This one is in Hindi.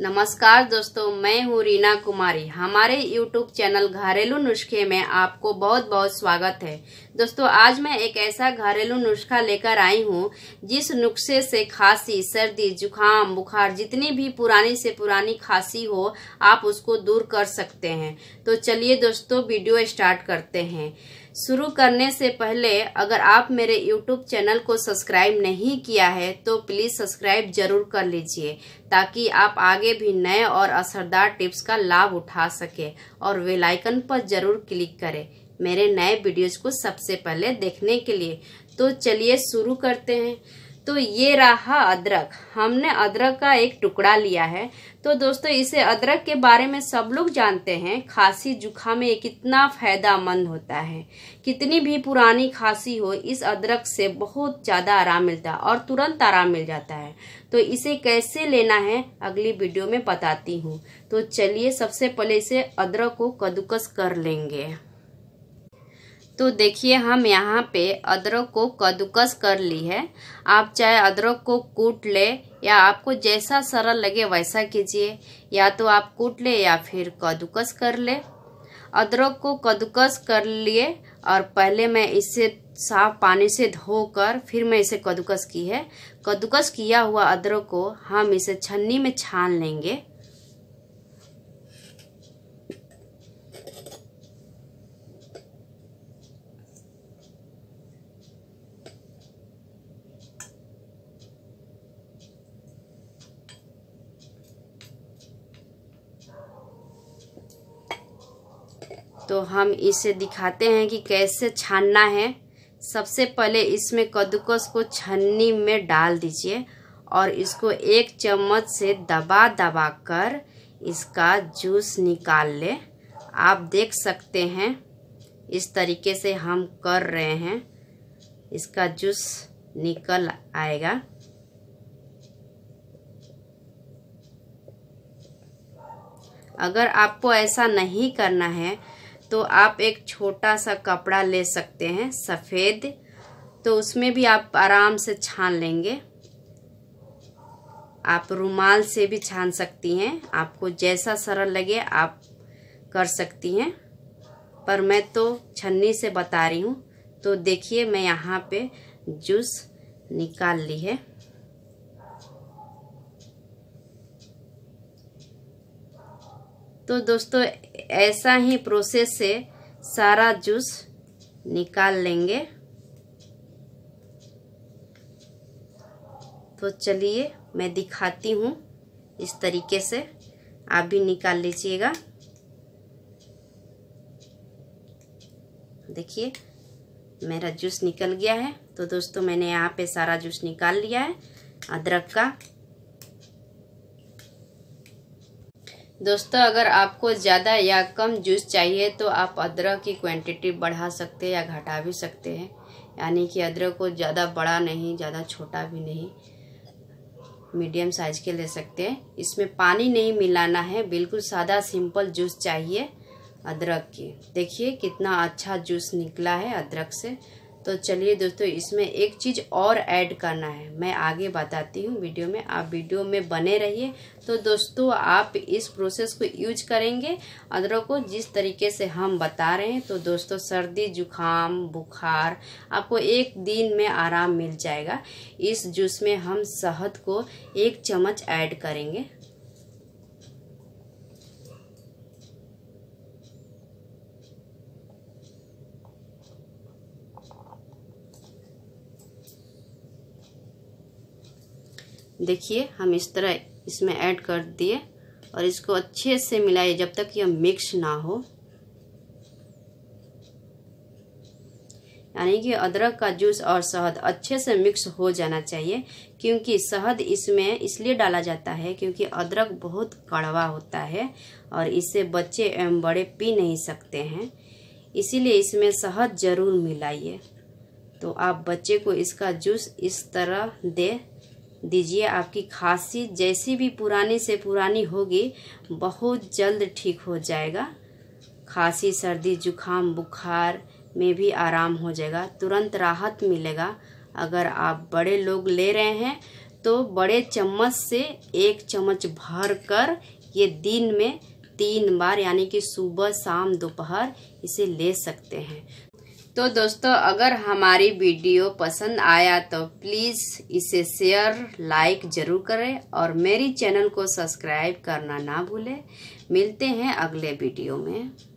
नमस्कार दोस्तों मैं हूँ रीना कुमारी हमारे यूट्यूब चैनल घरेलू नुस्खे में आपको बहुत बहुत स्वागत है दोस्तों आज मैं एक ऐसा घरेलू नुस्खा लेकर आई हूँ जिस नुस्खे से खांसी सर्दी जुखाम बुखार जितनी भी पुरानी से पुरानी खांसी हो आप उसको दूर कर सकते हैं तो चलिए दोस्तों वीडियो स्टार्ट करते हैं शुरू करने से पहले अगर आप मेरे YouTube चैनल को सब्सक्राइब नहीं किया है तो प्लीज़ सब्सक्राइब जरूर कर लीजिए ताकि आप आगे भी नए और असरदार टिप्स का लाभ उठा सके और वेलाइकन पर जरूर क्लिक करें मेरे नए वीडियोज को सबसे पहले देखने के लिए तो चलिए शुरू करते हैं तो ये रहा अदरक हमने अदरक का एक टुकड़ा लिया है तो दोस्तों इसे अदरक के बारे में सब लोग जानते हैं खांसी जुखाम में कितना फ़ायदामंद होता है कितनी भी पुरानी खांसी हो इस अदरक से बहुत ज़्यादा आराम मिलता है और तुरंत आराम मिल जाता है तो इसे कैसे लेना है अगली वीडियो में बताती हूँ तो चलिए सबसे पहले इसे अदरक को कद्दूकस कर लेंगे तो देखिए हम यहाँ पे अदरक को कद्दूकस कर ली है आप चाहे अदरक को कूट ले या आपको जैसा सरल लगे वैसा कीजिए या तो आप कूट ले या फिर कद्दूकस कर ले अदरक को कद्दूकस कर लिए और पहले मैं इसे साफ पानी से धोकर फिर मैं इसे कद्दूकस की है कद्दूकस किया हुआ अदरक को हम इसे छन्नी में छान लेंगे तो हम इसे दिखाते हैं कि कैसे छानना है सबसे पहले इसमें कद्दूकस को छन्नी में डाल दीजिए और इसको एक चम्मच से दबा दबा कर इसका जूस निकाल ले आप देख सकते हैं इस तरीके से हम कर रहे हैं इसका जूस निकल आएगा अगर आपको ऐसा नहीं करना है तो आप एक छोटा सा कपड़ा ले सकते हैं सफ़ेद तो उसमें भी आप आराम से छान लेंगे आप रुमाल से भी छान सकती हैं आपको जैसा सरल लगे आप कर सकती हैं पर मैं तो छन्नी से बता रही हूँ तो देखिए मैं यहाँ पे जूस निकाल ली है तो दोस्तों ऐसा ही प्रोसेस से सारा जूस निकाल लेंगे तो चलिए मैं दिखाती हूँ इस तरीके से आप भी निकाल लीजिएगा देखिए मेरा जूस निकल गया है तो दोस्तों मैंने यहाँ पे सारा जूस निकाल लिया है अदरक का दोस्तों अगर आपको ज़्यादा या कम जूस चाहिए तो आप अदरक की क्वांटिटी बढ़ा सकते हैं या घटा भी सकते हैं यानी कि अदरक को ज़्यादा बड़ा नहीं ज़्यादा छोटा भी नहीं मीडियम साइज के ले सकते हैं इसमें पानी नहीं मिलाना है बिल्कुल सादा सिंपल जूस चाहिए अदरक की देखिए कितना अच्छा जूस निकला है अदरक से तो चलिए दोस्तों इसमें एक चीज़ और ऐड करना है मैं आगे बताती हूँ वीडियो में आप वीडियो में बने रहिए तो दोस्तों आप इस प्रोसेस को यूज करेंगे अदरक को जिस तरीके से हम बता रहे हैं तो दोस्तों सर्दी जुखाम बुखार आपको एक दिन में आराम मिल जाएगा इस जूस में हम शहद को एक चम्मच ऐड करेंगे देखिए हम इस तरह इसमें ऐड कर दिए और इसको अच्छे से मिलाइए जब तक यह मिक्स ना हो यानी कि अदरक का जूस और शहद अच्छे से मिक्स हो जाना चाहिए क्योंकि शहद इसमें इसलिए डाला जाता है क्योंकि अदरक बहुत कड़वा होता है और इसे बच्चे एवं बड़े पी नहीं सकते हैं इसीलिए इसमें शहद ज़रूर मिलाइए तो आप बच्चे को इसका जूस इस तरह दे दीजिए आपकी खांसी जैसी भी पुरानी से पुरानी होगी बहुत जल्द ठीक हो जाएगा खांसी सर्दी जुखाम बुखार में भी आराम हो जाएगा तुरंत राहत मिलेगा अगर आप बड़े लोग ले रहे हैं तो बड़े चम्मच से एक चम्मच भर कर ये दिन में तीन बार यानी कि सुबह शाम दोपहर इसे ले सकते हैं तो दोस्तों अगर हमारी वीडियो पसंद आया तो प्लीज़ इसे शेयर लाइक ज़रूर करें और मेरी चैनल को सब्सक्राइब करना ना भूलें मिलते हैं अगले वीडियो में